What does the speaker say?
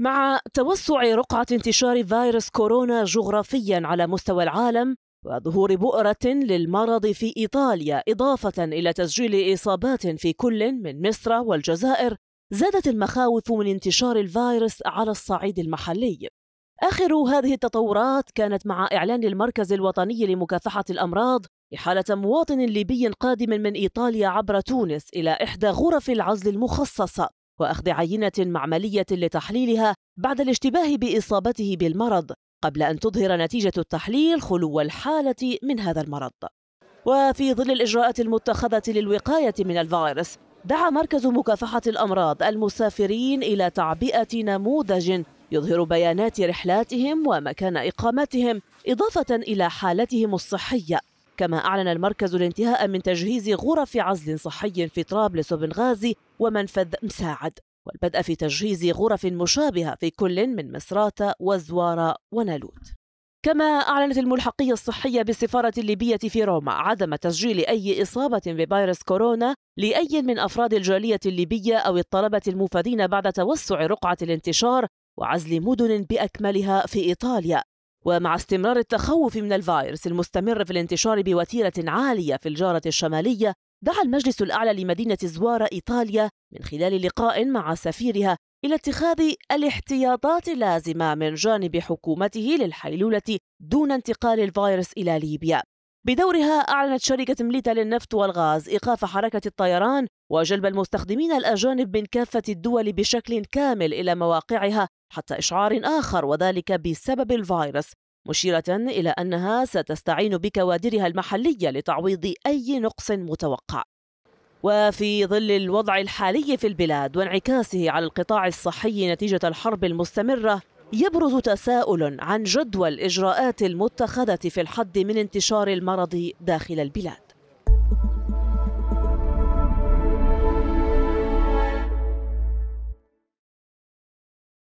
مع توسع رقعة انتشار فيروس كورونا جغرافيا على مستوى العالم وظهور بؤرة للمرض في إيطاليا إضافة إلى تسجيل إصابات في كل من مصر والجزائر زادت المخاوف من انتشار الفيروس على الصعيد المحلي آخر هذه التطورات كانت مع إعلان المركز الوطني لمكافحة الأمراض إحالة مواطن ليبي قادم من إيطاليا عبر تونس إلى إحدى غرف العزل المخصصة وأخذ عينة معملية لتحليلها بعد الاشتباه بإصابته بالمرض قبل أن تظهر نتيجة التحليل خلو الحالة من هذا المرض وفي ظل الإجراءات المتخذة للوقاية من الفيروس دعا مركز مكافحة الأمراض المسافرين إلى تعبئة نموذج يظهر بيانات رحلاتهم ومكان إقامتهم إضافة إلى حالتهم الصحية كما أعلن المركز الانتهاء من تجهيز غرف عزل صحي في طرابلس وبنغازي ومنفذ مساعد والبدء في تجهيز غرف مشابهة في كل من مصراتة وزوارة ونالوت كما أعلنت الملحقية الصحية بالسفارة الليبية في روما عدم تسجيل أي إصابة بفيروس كورونا لأي من أفراد الجالية الليبية أو الطلبة المفادين بعد توسع رقعة الانتشار وعزل مدن بأكملها في إيطاليا ومع استمرار التخوف من الفيروس المستمر في الانتشار بوتيرة عالية في الجارة الشمالية دعا المجلس الأعلى لمدينة زوارة إيطاليا من خلال لقاء مع سفيرها إلى اتخاذ الاحتياطات اللازمة من جانب حكومته للحيلولة دون انتقال الفيروس إلى ليبيا بدورها أعلنت شركة مليتا للنفط والغاز إيقاف حركة الطيران وجلب المستخدمين الأجانب من كافة الدول بشكل كامل إلى مواقعها حتى إشعار آخر وذلك بسبب الفيروس مشيرة إلى أنها ستستعين بكوادرها المحلية لتعويض أي نقص متوقع وفي ظل الوضع الحالي في البلاد وانعكاسه على القطاع الصحي نتيجة الحرب المستمرة يبرز تساؤل عن جدوى الإجراءات المتخذة في الحد من انتشار المرض داخل البلاد